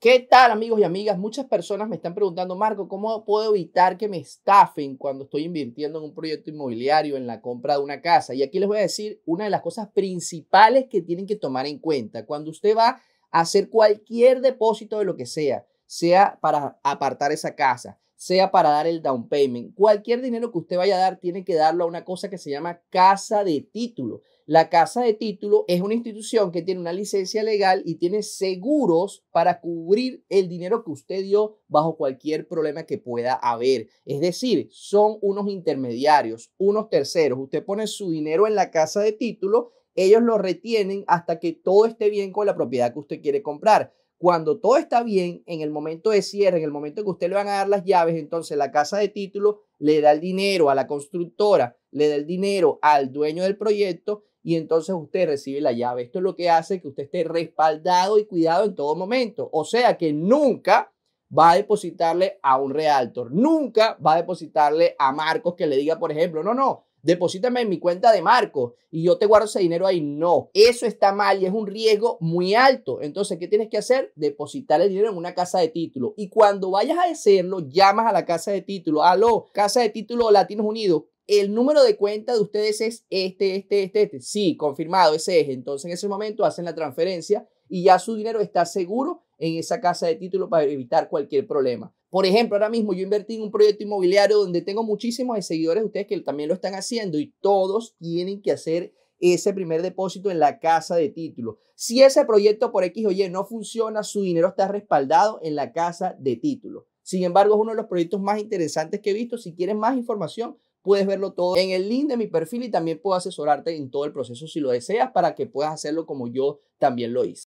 ¿Qué tal amigos y amigas? Muchas personas me están preguntando, Marco, ¿cómo puedo evitar que me estafen cuando estoy invirtiendo en un proyecto inmobiliario, en la compra de una casa? Y aquí les voy a decir una de las cosas principales que tienen que tomar en cuenta. Cuando usted va a hacer cualquier depósito de lo que sea, sea para apartar esa casa, sea para dar el down payment. Cualquier dinero que usted vaya a dar tiene que darlo a una cosa que se llama casa de título. La casa de título es una institución que tiene una licencia legal y tiene seguros para cubrir el dinero que usted dio bajo cualquier problema que pueda haber. Es decir, son unos intermediarios, unos terceros. Usted pone su dinero en la casa de título ellos lo retienen hasta que todo esté bien con la propiedad que usted quiere comprar. Cuando todo está bien, en el momento de cierre, en el momento que usted le van a dar las llaves, entonces la casa de título le da el dinero a la constructora, le da el dinero al dueño del proyecto y entonces usted recibe la llave. Esto es lo que hace que usted esté respaldado y cuidado en todo momento. O sea que nunca va a depositarle a un realtor, nunca va a depositarle a Marcos que le diga, por ejemplo, no, no, deposítame en mi cuenta de Marco y yo te guardo ese dinero ahí. No, eso está mal y es un riesgo muy alto. Entonces, ¿qué tienes que hacer? Depositar el dinero en una casa de título. Y cuando vayas a hacerlo, llamas a la casa de título. Aló, casa de título Latinos Unidos. El número de cuenta de ustedes es este, este, este, este. Sí, confirmado, ese es. Entonces, en ese momento hacen la transferencia y ya su dinero está seguro en esa casa de título para evitar cualquier problema. Por ejemplo, ahora mismo yo invertí en un proyecto inmobiliario donde tengo muchísimos seguidores de ustedes que también lo están haciendo y todos tienen que hacer ese primer depósito en la casa de título. Si ese proyecto por X o Y no funciona, su dinero está respaldado en la casa de título. Sin embargo, es uno de los proyectos más interesantes que he visto. Si quieres más información, puedes verlo todo en el link de mi perfil y también puedo asesorarte en todo el proceso si lo deseas para que puedas hacerlo como yo también lo hice.